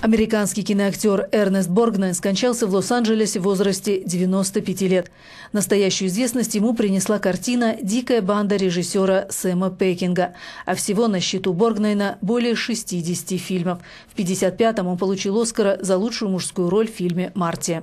Американский киноактер Эрнест Боргнайн скончался в Лос-Анджелесе в возрасте 95 лет. Настоящую известность ему принесла картина «Дикая банда» режиссера Сэма Пекинга. А всего на счету Боргнайна более 60 фильмов. В 55-м он получил Оскара за лучшую мужскую роль в фильме «Марти».